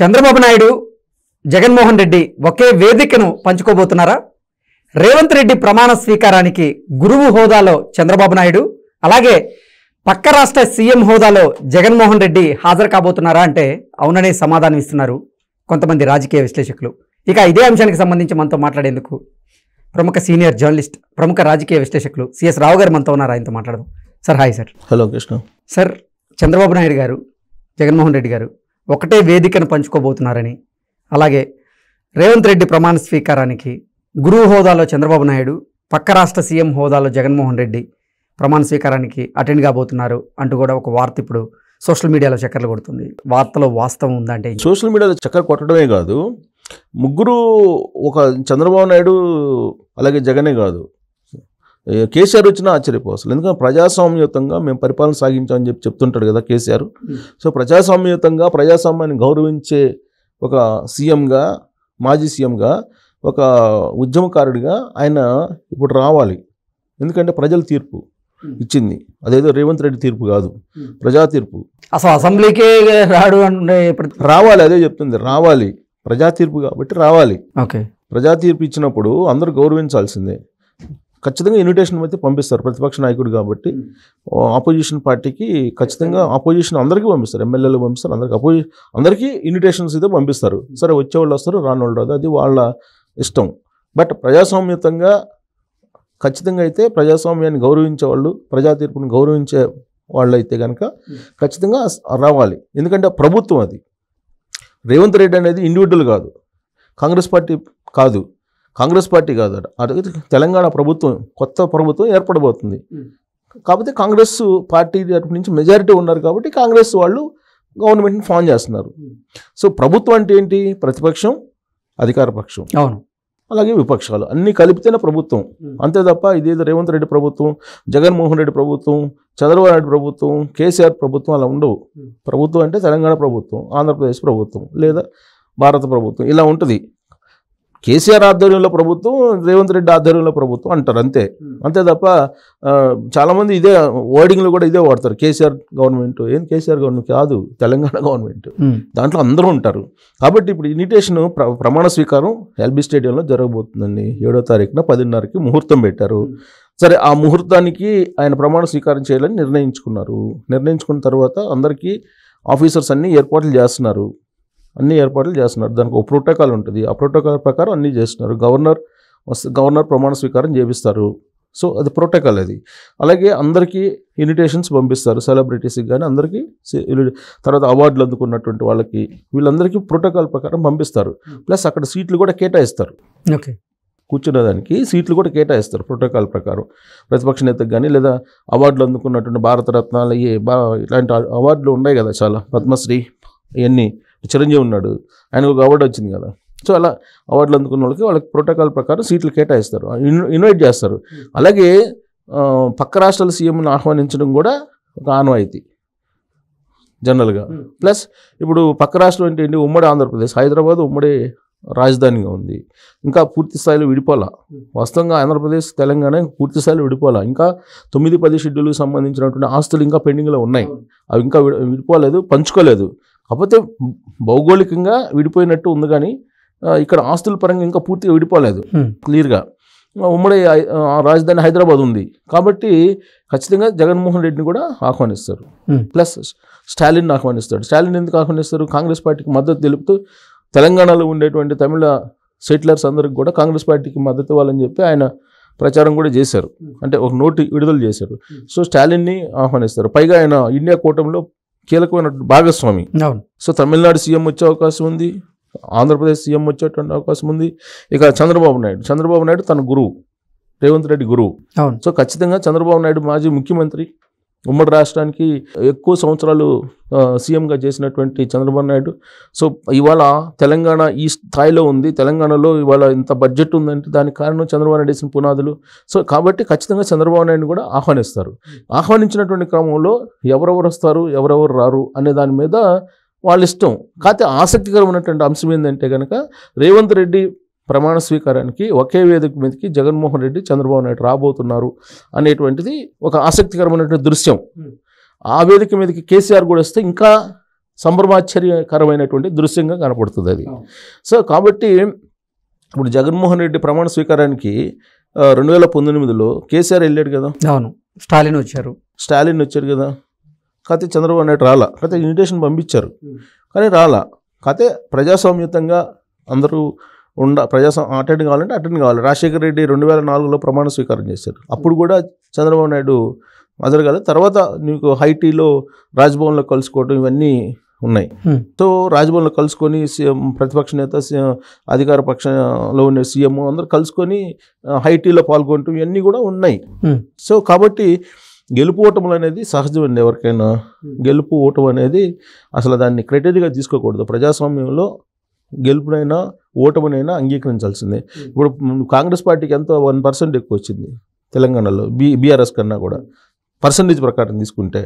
చంద్రబాబు నాయుడు జగన్మోహన్ రెడ్డి ఒకే వేదికను పంచుకోబోతున్నారా రేవంత్ రెడ్డి ప్రమాణ స్వీకారానికి గురువు హోదాలో చంద్రబాబు నాయుడు అలాగే పక్క రాష్ట్ర సీఎం హోదాలో జగన్మోహన్ రెడ్డి హాజరు కాబోతున్నారా అంటే అవుననే సమాధానం ఇస్తున్నారు కొంతమంది రాజకీయ విశ్లేషకులు ఇక ఇదే అంశానికి సంబంధించి మనతో మాట్లాడేందుకు ప్రముఖ సీనియర్ జర్నలిస్ట్ ప్రముఖ రాజకీయ విశ్లేషకులు సిఎస్ రావు గారు మనతో ఉన్నారు ఆయనతో మాట్లాడదాం sir hi sir hello Krishna sir Chandrababu Naidu garu Jaganmohan Reddy గారు ఒకటే వేదికను పంచుకోబోతున్నారని అలాగే రేవంత్ రెడ్డి ప్రమాణ స్వీకారానికి గురువు హోదాలో చంద్రబాబు నాయుడు పక్క రాష్ట్ర సీఎం హోదాలో జగన్మోహన్ రెడ్డి ప్రమాణ స్వీకారానికి అటెండ్ కాబోతున్నారు అంటూ కూడా ఒక వార్త ఇప్పుడు సోషల్ మీడియాలో చక్కర్లు కొడుతుంది వార్తలో వాస్తవం ఉందంటే సోషల్ మీడియాలో చక్కర కొట్టడమే కాదు ముగ్గురు ఒక చంద్రబాబు నాయుడు అలాగే జగనే కాదు కేసీఆర్ వచ్చినా ఆశ్చర్యపోవసలు ఎందుకంటే ప్రజాస్వామ్యయుతంగా మేము పరిపాలన సాగించామని చెప్పి చెప్తుంటాడు కదా కేసీఆర్ సో ప్రజాస్వామ్యయుతంగా ప్రజాస్వామ్యాన్ని గౌరవించే ఒక సీఎంగా మాజీ సీఎంగా ఒక ఉద్యమకారుడిగా ఆయన ఇప్పుడు రావాలి ఎందుకంటే ప్రజల తీర్పు hmm. ఇచ్చింది అదేదో రేవంత్ రెడ్డి తీర్పు కాదు hmm. ప్రజా తీర్పు అసలు అసెంబ్లీకే రాడు అంటే రావాలి అదే చెప్తుంది రావాలి ప్రజా తీర్పు కాబట్టి రావాలి ఓకే ప్రజా తీర్పు ఇచ్చినప్పుడు అందరూ గౌరవించాల్సిందే ఖచ్చితంగా ఇన్విటేషన్ అయితే పంపిస్తారు ప్రతిపక్ష నాయకుడు కాబట్టి ఆపోజిషన్ hmm. పార్టీకి ఖచ్చితంగా ఆపోజిషన్ అందరికీ పంపిస్తారు ఎమ్మెల్యేలు పంపిస్తారు అందరికి అపోజి అందరికీ ఇన్విటేషన్స్ అయితే పంపిస్తారు సరే వచ్చేవాళ్ళు వస్తారు రానివాళ్ళు రాదు అది వాళ్ళ ఇష్టం బట్ ప్రజాస్వామ్యతంగా ఖచ్చితంగా అయితే ప్రజాస్వామ్యాన్ని గౌరవించే వాళ్ళు ప్రజా తీర్పును గౌరవించే వాళ్ళు అయితే కనుక hmm. ఖచ్చితంగా రావాలి ఎందుకంటే ప్రభుత్వం అది రేవంత్ రెడ్డి అనేది ఇండివిజువల్ కాదు కాంగ్రెస్ పార్టీ కాదు కాంగ్రెస్ పార్టీ కాదు అటు తెలంగాణ ప్రభుత్వం కొత్త ప్రభుత్వం ఏర్పడబోతుంది కాకపోతే కాంగ్రెస్ పార్టీ తరపు నుంచి మెజారిటీ ఉన్నారు కాబట్టి కాంగ్రెస్ వాళ్ళు గవర్నమెంట్ని ఫామ్ చేస్తున్నారు సో ప్రభుత్వం అంటే ఏంటి ప్రతిపక్షం అధికార పక్షం అవును అలాగే విపక్షాలు అన్నీ కలిపితేనే ప్రభుత్వం అంతే తప్ప ఇదేదో రేవంత్ రెడ్డి ప్రభుత్వం జగన్మోహన్ రెడ్డి ప్రభుత్వం చంద్రబాబు నాయుడు ప్రభుత్వం కేసీఆర్ ప్రభుత్వం అలా ఉండవు ప్రభుత్వం అంటే తెలంగాణ ప్రభుత్వం ఆంధ్రప్రదేశ్ ప్రభుత్వం లేదా భారత ప్రభుత్వం ఇలా ఉంటుంది కేసీఆర్ ఆధ్వర్యంలో ప్రభుత్వం రేవంత్ రెడ్డి ఆధ్వర్యంలో ప్రభుత్వం అంటారు అంతే అంతే తప్ప చాలామంది ఇదే వర్డింగ్లు కూడా ఇదే వాడతారు కేసీఆర్ గవర్నమెంట్ ఏం కేసీఆర్ గవర్నమెంట్ కాదు తెలంగాణ గవర్నమెంట్ దాంట్లో అందరూ ఉంటారు కాబట్టి ఇప్పుడు ఇన్విటేషన్ ప్రమాణ స్వీకారం ఎల్బీ స్టేడియంలో జరగబోతుందండి ఏడో తారీఖున పదిన్నరకి ముహూర్తం పెట్టారు సరే ఆ ముహూర్తానికి ఆయన ప్రమాణ స్వీకారం చేయాలని నిర్ణయించుకున్నారు నిర్ణయించుకున్న తర్వాత అందరికీ ఆఫీసర్స్ అన్ని ఏర్పాట్లు చేస్తున్నారు అన్ని ఏర్పాట్లు చేస్తున్నారు దానికి ఒక ప్రోటోకాల్ ఉంటుంది ఆ ప్రోటోకాల్ ప్రకారం అన్నీ చేస్తున్నారు గవర్నర్ గవర్నర్ ప్రమాణ స్వీకారం చేపిస్తారు సో అది ప్రోటోకాల్ అది అలాగే అందరికీ ఇన్విటేషన్స్ పంపిస్తారు సెలబ్రిటీస్కి కానీ అందరికీ తర్వాత అవార్డులు అందుకున్నటువంటి వాళ్ళకి వీళ్ళందరికీ ప్రోటోకాల్ ప్రకారం పంపిస్తారు ప్లస్ అక్కడ సీట్లు కూడా కేటాయిస్తారు ఓకే దానికి సీట్లు కూడా కేటాయిస్తారు ప్రోటోకాల్ ప్రకారం ప్రతిపక్ష నేతకు కానీ లేదా అవార్డులు అందుకున్నటువంటి భారతరత్నాలు ఏ ఇలాంటి అవార్డులు ఉన్నాయి కదా చాలా పద్మశ్రీ ఇవన్నీ చిరంజీవి ఉన్నాడు ఆయనకు ఒక అవార్డు వచ్చింది కదా సో అలా అవార్డులు అందుకున్న వాళ్ళకి వాళ్ళకి ప్రోటోకాల్ ప్రకారం సీట్లు కేటాయిస్తారు ఇన్వైట్ చేస్తారు hmm. అలాగే పక్క రాష్ట్రాల సీఎంను ఆహ్వానించడం కూడా ఒక ఆనవాయితీ జనరల్గా hmm. ప్లస్ ఇప్పుడు పక్క రాష్ట్రం ఏంటంటే ఉమ్మడి ఆంధ్రప్రదేశ్ హైదరాబాద్ ఉమ్మడి రాజధానిగా ఉంది ఇంకా పూర్తి స్థాయిలో విడిపోలా hmm. వాస్తవంగా ఆంధ్రప్రదేశ్ తెలంగాణ పూర్తి స్థాయిలో విడిపోలా ఇంకా తొమ్మిది పది షెడ్యూల్కి సంబంధించినటువంటి ఆస్తులు ఇంకా పెండింగ్లో ఉన్నాయి అవి ఇంకా విడిపోలేదు పంచుకోలేదు కాకపోతే భౌగోళికంగా విడిపోయినట్టు ఉంది కానీ ఇక్కడ ఆస్తుల పరంగా ఇంకా పూర్తిగా విడిపోలేదు క్లియర్గా ఉమ్మడి రాజధాని హైదరాబాద్ ఉంది కాబట్టి ఖచ్చితంగా జగన్మోహన్ రెడ్డిని కూడా ఆహ్వానిస్తారు ప్లస్ స్టాలిన్ ఆహ్వానిస్తాడు స్టాలిన్ ఎందుకు ఆహ్వానిస్తారు కాంగ్రెస్ పార్టీకి మద్దతు తెలుపుతూ తెలంగాణలో ఉండేటువంటి తమిళ సెటిలర్స్ అందరికి కూడా కాంగ్రెస్ పార్టీకి మద్దతు ఇవ్వాలని చెప్పి ఆయన ప్రచారం కూడా చేశారు అంటే ఒక నోటు విడుదల చేశారు సో స్టాలిన్ని ఆహ్వానిస్తారు పైగా ఆయన ఇండియా కూటమిలో కీలకమైన భాగస్వామి సో తమిళనాడు సీఎం వచ్చే అవకాశం ఉంది ఆంధ్రప్రదేశ్ సీఎం వచ్చేటువంటి అవకాశం ఉంది ఇక చంద్రబాబు నాయుడు చంద్రబాబు నాయుడు తన గురువు రేవంత్ రెడ్డి గురువు సో ఖచ్చితంగా చంద్రబాబు నాయుడు మాజీ ముఖ్యమంత్రి ఉమ్మడి రాష్ట్రానికి ఎక్కువ సంవత్సరాలు సీఎంగా చేసినటువంటి చంద్రబాబు నాయుడు సో ఇవాళ తెలంగాణ ఈ స్థాయిలో ఉంది తెలంగాణలో ఇవాళ ఇంత బడ్జెట్ ఉందంటే దానికి కారణం చంద్రబాబు నాయుడు వేసిన పునాదులు సో కాబట్టి ఖచ్చితంగా చంద్రబాబు నాయుడు కూడా ఆహ్వానిస్తారు ఆహ్వానించినటువంటి క్రమంలో ఎవరెవరు వస్తారు ఎవరెవరు రారు అనే దాని మీద వాళ్ళ ఇష్టం కాకపోతే ఆసక్తికరమైనటువంటి అంశం ఏంటంటే కనుక రేవంత్ రెడ్డి ప్రమాణ స్వీకారానికి ఒకే వేదిక మీదకి జగన్మోహన్ రెడ్డి చంద్రబాబు నాయుడు రాబోతున్నారు అనేటువంటిది ఒక ఆసక్తికరమైనటువంటి దృశ్యం ఆ వేదిక మీదకి కేసీఆర్ కూడా వస్తే ఇంకా సంభ్రమాశ్చర్యకరమైనటువంటి దృశ్యంగా కనపడుతుంది అది సో కాబట్టి ఇప్పుడు జగన్మోహన్ రెడ్డి ప్రమాణ స్వీకారానికి రెండు వేల పంతొమ్మిదిలో కేసీఆర్ వెళ్ళాడు కదా అవును స్టాలిన్ వచ్చారు స్టాలిన్ వచ్చారు కదా కాకపోతే చంద్రబాబు నాయుడు రాలా కాకపోతే ఇన్విటేషన్ పంపించారు కానీ రాలా కాకపోతే ప్రజాస్వామ్యుతంగా అందరూ ఉండ ప్రజా అటెండ్ కావాలంటే అటెండ్ కావాలి రాజశేఖర రెడ్డి రెండు వేల నాలుగులో ప్రమాణ స్వీకారం చేశారు అప్పుడు కూడా చంద్రబాబు నాయుడు కాదు తర్వాత నీకు హైటీలో రాజ్భవన్లో కలుసుకోవడం ఇవన్నీ ఉన్నాయి సో రాజ్భవన్లో కలుసుకొని సీఎం ప్రతిపక్ష నేత అధికార పక్షంలో ఉండే సీఎం అందరూ కలుసుకొని హైటీలో పాల్గొనటం ఇవన్నీ కూడా ఉన్నాయి సో కాబట్టి గెలుపు ఓటములు అనేది సహజమండి ఎవరికైనా గెలుపు ఓటం అనేది అసలు దాన్ని క్రైటీరియాగా తీసుకోకూడదు ప్రజాస్వామ్యంలో గెలుపునైనా ఓటమినైనా అంగీకరించాల్సిందే hmm. ఇప్పుడు కాంగ్రెస్ పార్టీకి ఎంతో వన్ పర్సెంట్ ఎక్కువ వచ్చింది తెలంగాణలో బీ బీఆర్ఎస్ కన్నా కూడా hmm. పర్సంటేజ్ ప్రకారం తీసుకుంటే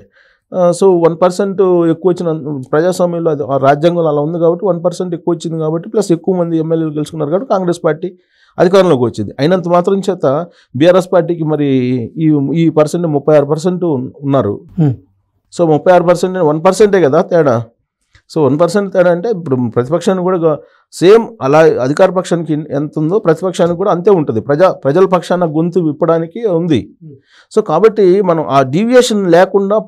సో వన్ పర్సెంట్ ఎక్కువ వచ్చిన ప్రజాస్వామ్యంలో అది రాజ్యాంగంలో అలా ఉంది కాబట్టి వన్ పర్సెంట్ ఎక్కువ వచ్చింది కాబట్టి ప్లస్ ఎక్కువ మంది ఎమ్మెల్యేలు గెలుచుకున్నారు కాబట్టి కాంగ్రెస్ పార్టీ అధికారంలోకి వచ్చింది అయినంత మాత్రం చేత బీఆర్ఎస్ పార్టీకి మరి ఈ ఈ పర్సెంట్ ముప్పై ఆరు పర్సెంట్ ఉన్నారు hmm. సో ముప్పై ఆరు పర్సెంట్ వన్ పర్సెంటే కదా తేడా సో వన్ పర్సెంట్ తేడా అంటే ఇప్పుడు ప్రతిపక్షాన్ని కూడా సేమ్ అలా అధికార పక్షానికి ఎంత ఉందో ప్రతిపక్షానికి కూడా అంతే ఉంటుంది ప్రజా ప్రజల పక్షాన గొంతు విప్పడానికి ఉంది సో కాబట్టి మనం ఆ డీవియేషన్ లేకుండా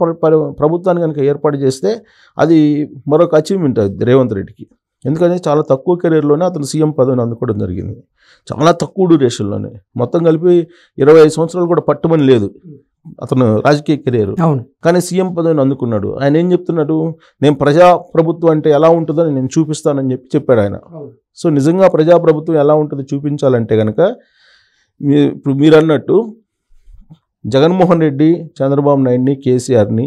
ప్రభుత్వాన్ని కనుక ఏర్పాటు చేస్తే అది మరొక అచీవ్మెంట్ రేవంత్ రెడ్డికి ఎందుకంటే చాలా తక్కువ కెరీర్లోనే అతను సీఎం పదవిని అందుకోవడం జరిగింది చాలా తక్కువ డ్యూరేషన్లోనే మొత్తం కలిపి ఇరవై సంవత్సరాలు కూడా పట్టుమని లేదు అతను రాజకీయ కెరీర్ అవును కానీ సీఎం పదవిని అందుకున్నాడు ఆయన ఏం చెప్తున్నాడు నేను ప్రజా ప్రభుత్వం అంటే ఎలా ఉంటుందని నేను చూపిస్తానని చెప్పి చెప్పాడు ఆయన సో నిజంగా ప్రజా ప్రభుత్వం ఎలా ఉంటుంది చూపించాలంటే కనుక ఇప్పుడు మీరు అన్నట్టు జగన్మోహన్ రెడ్డి చంద్రబాబు నాయుడిని కేసీఆర్ని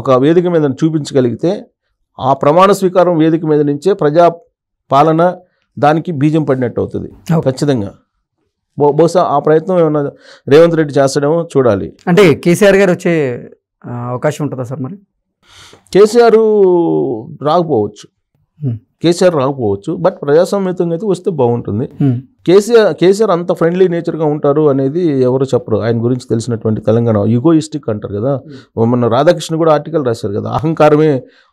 ఒక వేదిక మీద చూపించగలిగితే ఆ ప్రమాణ స్వీకారం వేదిక మీద నుంచే ప్రజా పాలన దానికి బీజం పడినట్టు అవుతుంది ఖచ్చితంగా బహుశా ఆ ప్రయత్నం ఏమన్నా రేవంత్ రెడ్డి చేస్తాడేమో చూడాలి అంటే కేసీఆర్ గారు వచ్చే అవకాశం ఉంటుందా సార్ మరి కేసీఆర్ రాకపోవచ్చు కేసీఆర్ రాకపోవచ్చు బట్ ప్రజాస్వామ్యతంగా అయితే వస్తే బాగుంటుంది కేసీఆర్ కేసీఆర్ అంత ఫ్రెండ్లీ నేచర్గా ఉంటారు అనేది ఎవరు చెప్పరు ఆయన గురించి తెలిసినటువంటి తెలంగాణ యుగోయిస్టిక్ అంటారు కదా మన రాధాకృష్ణ కూడా ఆర్టికల్ రాశారు కదా అహంకారమే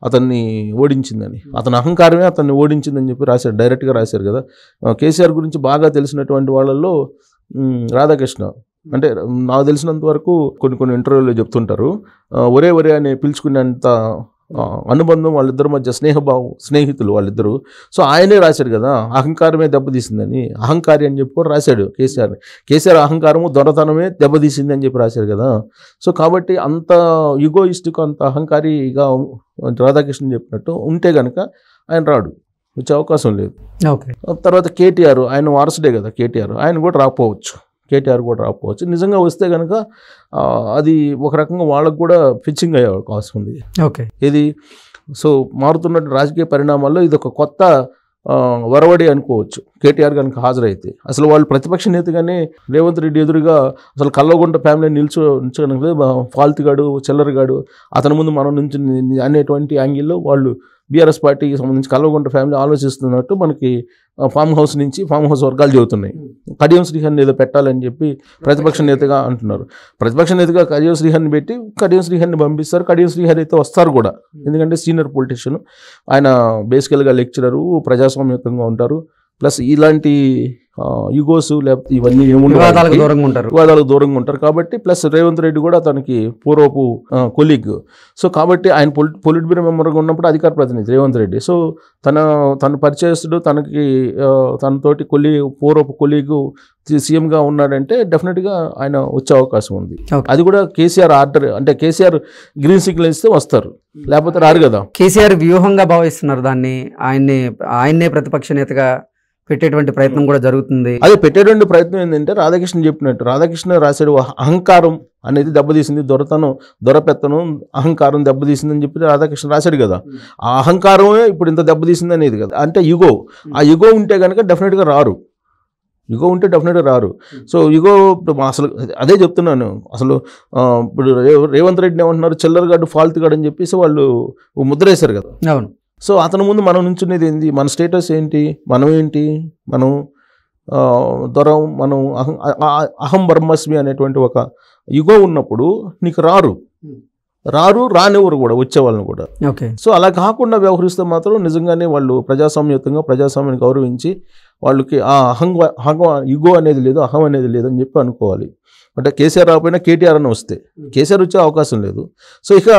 అతన్ని ఓడించిందని అతని అహంకారమే అతన్ని ఓడించిందని చెప్పి రాశారు డైరెక్ట్గా రాశారు కదా కేసీఆర్ గురించి బాగా తెలిసినటువంటి వాళ్ళల్లో రాధాకృష్ణ అంటే నాకు తెలిసినంత వరకు కొన్ని కొన్ని ఇంటర్వ్యూలో చెప్తుంటారు ఒరే ఒరే అని పిలుచుకునేంత అనుబంధం వాళ్ళిద్దరి మధ్య స్నేహభావం స్నేహితులు వాళ్ళిద్దరూ సో ఆయనే రాశాడు కదా అహంకారమే దెబ్బతీసిందని అహంకారి అని చెప్పి కూడా రాశాడు కేసీఆర్ కేసీఆర్ అహంకారము దొరతనమే దెబ్బతీసింది అని చెప్పి రాశారు కదా సో కాబట్టి అంత యుగోయిస్టుకు అంత అహంకారిగా రాధాకృష్ణ చెప్పినట్టు ఉంటే కనుక ఆయన రాడు వచ్చే అవకాశం లేదు తర్వాత కేటీఆర్ ఆయన వారసుడే కదా కేటీఆర్ ఆయన కూడా రాకపోవచ్చు కేటీఆర్ కూడా రాకపోవచ్చు నిజంగా వస్తే కనుక అది ఒక రకంగా వాళ్ళకు కూడా ఫిచ్చింగ్ అయ్యే అవకాశం ఉంది ఓకే ఇది సో మారుతున్న రాజకీయ పరిణామాల్లో ఇది ఒక కొత్త వరవడి అనుకోవచ్చు కేటీఆర్ కనుక హాజరైతే అసలు వాళ్ళు ప్రతిపక్ష నేతగానే రేవంత్ రెడ్డి ఎదురుగా అసలు కల్లగుంట ఫ్యామిలీ నిల్చో నిల్చోగలిగితే ఫాల్తిగాడు చెల్లరిగాడు అతని ముందు మనం నుంచి అనేటువంటి యాంగిల్లో వాళ్ళు బీఆర్ఎస్ పార్టీకి సంబంధించి కల్వగుంట ఫ్యామిలీ ఆలోచిస్తున్నట్టు మనకి ఫామ్ హౌస్ నుంచి ఫామ్ హౌస్ వర్గాలు చెబుతున్నాయి hmm. కడియం శ్రీహరిని ఏదో పెట్టాలని చెప్పి ప్రతిపక్ష hmm. నేతగా అంటున్నారు ప్రతిపక్ష నేతగా కడియం శ్రీహరిని పెట్టి కడియం శ్రీహరిని పంపిస్తారు కడియం శ్రీహరి అయితే వస్తారు కూడా hmm. ఎందుకంటే సీనియర్ పొలిటీషియన్ ఆయన బేసికల్గా లెక్చరరు ప్రజాస్వామ్యతంగా ఉంటారు ప్లస్ ఇలాంటి ఈగోస్ లేకపోతే ఇవన్నీ వివాదాలకు దూరంగా ఉంటారు వివాదాలకు దూరంగా ఉంటారు కాబట్టి ప్లస్ రేవంత్ రెడ్డి కూడా తనకి పూర్వపు కొలీగ్ సో కాబట్టి ఆయన పొలి పొలిట్ బ్యూరో మెంబర్గా ఉన్నప్పుడు అధికార ప్రతినిధి రేవంత్ రెడ్డి సో తన తన పరిచయస్తుడు తనకి తనతోటి కొలి పూర్వపు కొలీగ్ సీఎంగా ఉన్నాడంటే డెఫినెట్గా ఆయన వచ్చే అవకాశం ఉంది అది కూడా కేసీఆర్ ఆర్డర్ అంటే కేసీఆర్ గ్రీన్ సిగ్నల్ ఇస్తే వస్తారు లేకపోతే రారు కదా కేసీఆర్ వ్యూహంగా భావిస్తున్నారు దాన్ని ఆయన్ని ఆయన్నే ప్రతిపక్ష నేతగా పెట్టేటువంటి ప్రయత్నం కూడా జరుగుతుంది అదే పెట్టేటువంటి ప్రయత్నం ఏంటంటే రాధాకృష్ణ చెప్పినట్టు రాధాకృష్ణ రాశాడు అహంకారం అనేది దెబ్బతీసింది దొరతను దొరపెత్తనం అహంకారం దెబ్బతీసింది అని చెప్పి రాధాకృష్ణ రాశాడు కదా ఆ అహంకారమే ఇప్పుడు ఇంత దెబ్బతీసింది అనేది కదా అంటే యుగో ఆ యుగో ఉంటే కనుక డెఫినెట్గా రారు యుగో ఉంటే డెఫినెట్గా రారు సో యుగో ఇప్పుడు అసలు అదే చెప్తున్నాను అసలు ఇప్పుడు రేవంత్ రెడ్డిని ఏమంటున్నారు చిల్లరగాడు ఫాల్త్ గాడు అని చెప్పేసి వాళ్ళు ముద్రేశారు కదా అవును సో అతని ముందు మనం నుంచునేది ఏంటి మన స్టేటస్ ఏంటి మనం ఏంటి మనం దొరం మనం అహం అహం బ్రహ్మస్మి అనేటువంటి ఒక యుగో ఉన్నప్పుడు నీకు రారు రారు రానివ్వరు కూడా వచ్చేవాళ్ళని కూడా ఓకే సో అలా కాకుండా వ్యవహరిస్తే మాత్రం నిజంగానే వాళ్ళు ప్రజాస్వామ్యతంగా ప్రజాస్వామ్యాన్ని గౌరవించి వాళ్ళకి ఆ అహంగ అహంగ ఇగో అనేది లేదు అహం అనేది లేదు అని చెప్పి అనుకోవాలి అంటే కేసీఆర్ రాకపోయినా కేటీఆర్ అని వస్తే కేసీఆర్ వచ్చే అవకాశం లేదు సో ఇక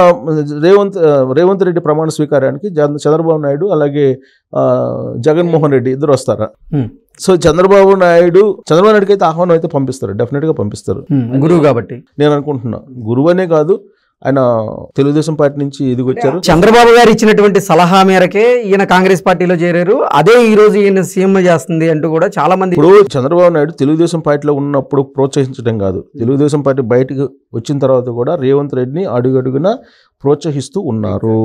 రేవంత్ రేవంత్ రెడ్డి ప్రమాణ స్వీకారానికి చంద్రబాబు నాయుడు అలాగే జగన్మోహన్ రెడ్డి ఇద్దరు వస్తారా సో చంద్రబాబు నాయుడు చంద్రబాబు నాయుడుకి అయితే ఆహ్వానం అయితే పంపిస్తారు డెఫినెట్గా పంపిస్తారు గురువు కాబట్టి నేను అనుకుంటున్నా గురువు అనే కాదు ఆయన తెలుగుదేశం పార్టీ నుంచి ఎదిగొచ్చారు చంద్రబాబు గారు ఇచ్చినటువంటి సలహా మేరకే ఈయన కాంగ్రెస్ పార్టీలో చేరారు అదే ఈ రోజు ఈయన సీఎం చేస్తుంది అంటూ కూడా చాలా మంది ఇప్పుడు చంద్రబాబు నాయుడు తెలుగుదేశం పార్టీలో ఉన్నప్పుడు ప్రోత్సహించడం కాదు తెలుగుదేశం పార్టీ బయటకు వచ్చిన తర్వాత కూడా రేవంత్ రెడ్డిని అడుగడుగున ప్రోత్సహిస్తూ ఉన్నారు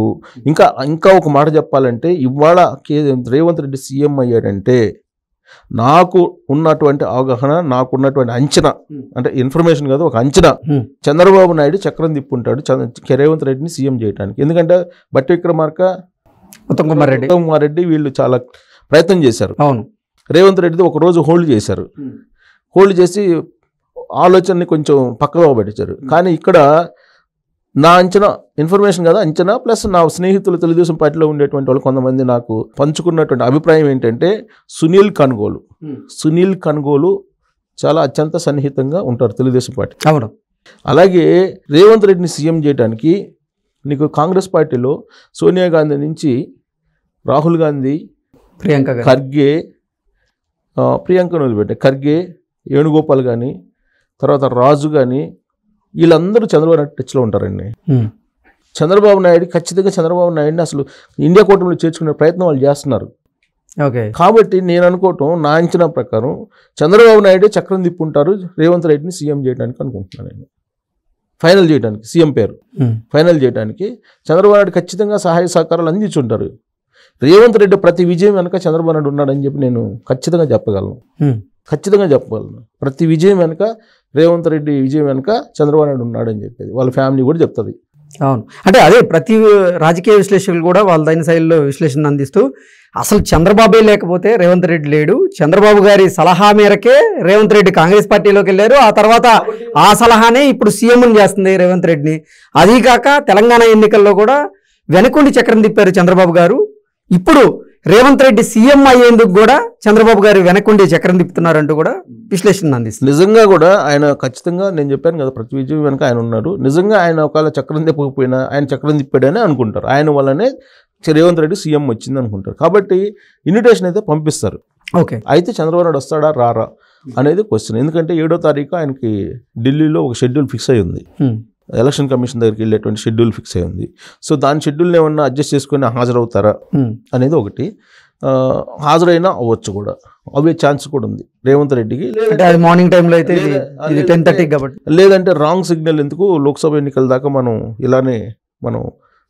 ఇంకా ఇంకా ఒక మాట చెప్పాలంటే ఇవాళ రేవంత్ రెడ్డి సీఎం అయ్యాడంటే నాకు ఉన్నటువంటి అవగాహన నాకు ఉన్నటువంటి అంచనా అంటే ఇన్ఫర్మేషన్ కాదు ఒక అంచనా చంద్రబాబు నాయుడు చక్రం తిప్పుంటాడు రేవంత్ రెడ్డిని సీఎం చేయడానికి ఎందుకంటే బట్టి విక్రమార్క ఉత్తమ్ కుమార్ రెడ్డి ఉత్తమ్ కుమార్ రెడ్డి వీళ్ళు చాలా ప్రయత్నం చేశారు అవును రేవంత్ రెడ్డిది ఒక రోజు హోల్డ్ చేశారు హోల్డ్ చేసి ఆలోచనని కొంచెం పక్కగా పెట్టించారు కానీ ఇక్కడ నా అంచనా ఇన్ఫర్మేషన్ కదా అంచనా ప్లస్ నా స్నేహితులు తెలుగుదేశం పార్టీలో ఉండేటువంటి వాళ్ళు కొంతమంది నాకు పంచుకున్నటువంటి అభిప్రాయం ఏంటంటే సునీల్ కనుగోలు hmm. సునీల్ కనుగోలు చాలా అత్యంత సన్నిహితంగా ఉంటారు తెలుగుదేశం పార్టీ అవును అలాగే రేవంత్ రెడ్డిని సీఎం చేయడానికి నీకు కాంగ్రెస్ పార్టీలో సోనియా గాంధీ నుంచి రాహుల్ గాంధీ ప్రియాంక ఖర్గే ప్రియాంకను వదిలిపెట్టే ఖర్గే వేణుగోపాల్ కానీ తర్వాత రాజు కానీ వీళ్ళందరూ చంద్రబాబు నాయుడు టచ్లో ఉంటారండి చంద్రబాబు నాయుడు ఖచ్చితంగా చంద్రబాబు నాయుడిని అసలు ఇండియా కూటమిలో చేర్చుకునే ప్రయత్నం వాళ్ళు చేస్తున్నారు కాబట్టి నేను అనుకోవటం నా అంచనా ప్రకారం చంద్రబాబు నాయుడు చక్రం తిప్పుంటారు రేవంత్ రెడ్డిని సీఎం చేయడానికి అనుకుంటున్నాను నేను ఫైనల్ చేయడానికి సీఎం పేరు ఫైనల్ చేయడానికి చంద్రబాబు నాయుడు ఖచ్చితంగా సహాయ సహకారాలు అందించుంటారు రేవంత్ రెడ్డి ప్రతి విజయం వెనక చంద్రబాబు నాయుడు ఉన్నాడని చెప్పి నేను ఖచ్చితంగా చెప్పగలను ఖచ్చితంగా చెప్పగలను ప్రతి విజయం వెనుక రేవంత్ రెడ్డి విజయం వెనుక చంద్రబాబు నాయుడు ఉన్నాడని చెప్పేది వాళ్ళ ఫ్యామిలీ కూడా చెప్తుంది అవును అంటే అదే ప్రతి రాజకీయ విశ్లేషకులు కూడా వాళ్ళ దైన శైలిలో విశ్లేషణ అందిస్తూ అసలు చంద్రబాబే లేకపోతే రేవంత్ రెడ్డి లేడు చంద్రబాబు గారి సలహా మేరకే రేవంత్ రెడ్డి కాంగ్రెస్ పార్టీలోకి వెళ్ళారు ఆ తర్వాత ఆ సలహానే ఇప్పుడు సీఎంను చేస్తుంది రేవంత్ రెడ్డిని అదీ కాక తెలంగాణ ఎన్నికల్లో కూడా వెనుకొండి చక్రం తిప్పారు చంద్రబాబు గారు ఇప్పుడు రేవంత్ రెడ్డి సీఎం అయ్యేందుకు కూడా చంద్రబాబు గారు వెనక్కుండి చక్రం తిప్పుతున్నారంటూ కూడా విశ్లేషణ అందిస్తుంది నిజంగా కూడా ఆయన ఖచ్చితంగా నేను చెప్పాను కదా ప్రతి విజయం వెనక ఆయన ఉన్నారు నిజంగా ఆయన ఒకవేళ చక్రం తిప్పకపోయినా ఆయన చక్రం తిప్పాడని అనుకుంటారు ఆయన వల్లనే రేవంత్ రెడ్డి సీఎం వచ్చింది అనుకుంటారు కాబట్టి ఇన్విటేషన్ అయితే పంపిస్తారు ఓకే అయితే చంద్రబాబు నాయుడు వస్తాడా రారా అనేది క్వశ్చన్ ఎందుకంటే ఏడో తారీఖు ఆయనకి ఢిల్లీలో ఒక షెడ్యూల్ ఫిక్స్ అయ్యింది ఉంది ఎలక్షన్ కమిషన్ దగ్గరికి వెళ్ళేటువంటి షెడ్యూల్ ఫిక్స్ అయి ఉంది సో దాని షెడ్యూల్ని ఏమన్నా అడ్జస్ట్ చేసుకుని హాజరవుతారా అనేది ఒకటి హాజరైనా అవ్వచ్చు కూడా అవే ఛాన్స్ కూడా ఉంది రేవంత్ రెడ్డికి మార్నింగ్ టైంలో అయితే టెన్ థర్టీ కాబట్టి లేదంటే రాంగ్ సిగ్నల్ ఎందుకు లోక్సభ ఎన్నికల దాకా మనం ఇలానే మనం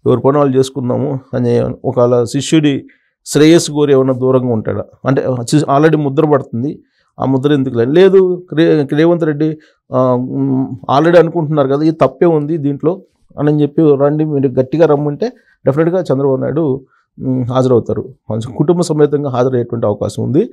ఎవరి పనులు వాళ్ళు చేసుకుందాము అని ఒకవేళ శిష్యుడి శ్రేయస్సు కోరి ఏమైనా దూరంగా ఉంటాడా అంటే ఆల్రెడీ ముద్ర పడుతుంది ఆ ముద్ర ఎందుకు లేదు రేవంత్ రెడ్డి ఆల్రెడీ అనుకుంటున్నారు కదా ఇది తప్పే ఉంది దీంట్లో అని చెప్పి రండి మీరు గట్టిగా రమ్మంటే డెఫినెట్గా చంద్రబాబు నాయుడు హాజరవుతారు కొంచెం కుటుంబ సమేతంగా హాజరయ్యేటువంటి అవకాశం ఉంది